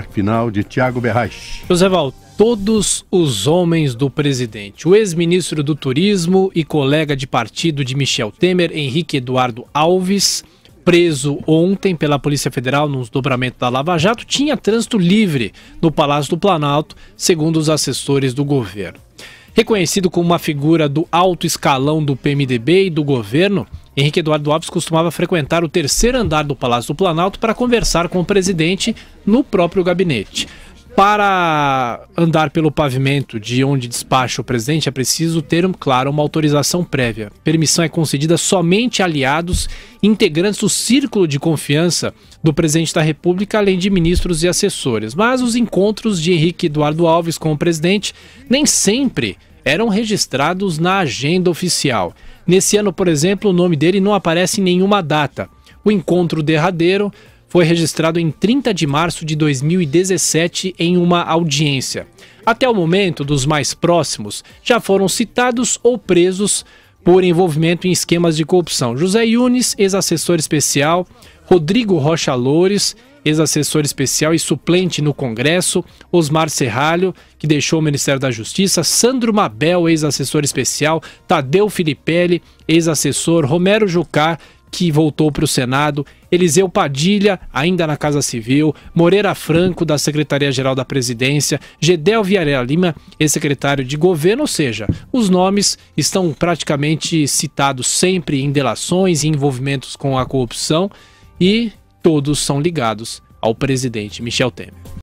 destaque final de Tiago Berraich. José Val, todos os homens do presidente. O ex-ministro do Turismo e colega de partido de Michel Temer, Henrique Eduardo Alves, preso ontem pela Polícia Federal nos dobramentos da Lava Jato, tinha trânsito livre no Palácio do Planalto, segundo os assessores do governo. Reconhecido como uma figura do alto escalão do PMDB e do governo, Henrique Eduardo Alves costumava frequentar o terceiro andar do Palácio do Planalto para conversar com o presidente no próprio gabinete. Para andar pelo pavimento de onde despacha o presidente, é preciso ter, claro, uma autorização prévia. Permissão é concedida somente a aliados, integrantes do círculo de confiança do presidente da República, além de ministros e assessores. Mas os encontros de Henrique Eduardo Alves com o presidente nem sempre eram registrados na agenda oficial. Nesse ano, por exemplo, o nome dele não aparece em nenhuma data. O encontro derradeiro foi registrado em 30 de março de 2017 em uma audiência. Até o momento, dos mais próximos já foram citados ou presos por envolvimento em esquemas de corrupção. José Yunes, ex-assessor especial, Rodrigo Rocha Loures, ex-assessor especial e suplente no Congresso, Osmar Serralho, que deixou o Ministério da Justiça, Sandro Mabel, ex-assessor especial, Tadeu Filipelli, ex-assessor, Romero Jucá, que voltou para o Senado, Eliseu Padilha, ainda na Casa Civil, Moreira Franco, da Secretaria-Geral da Presidência, Gedel Viarela Lima, ex-secretário de governo, ou seja, os nomes estão praticamente citados sempre em delações e envolvimentos com a corrupção e todos são ligados ao presidente Michel Temer.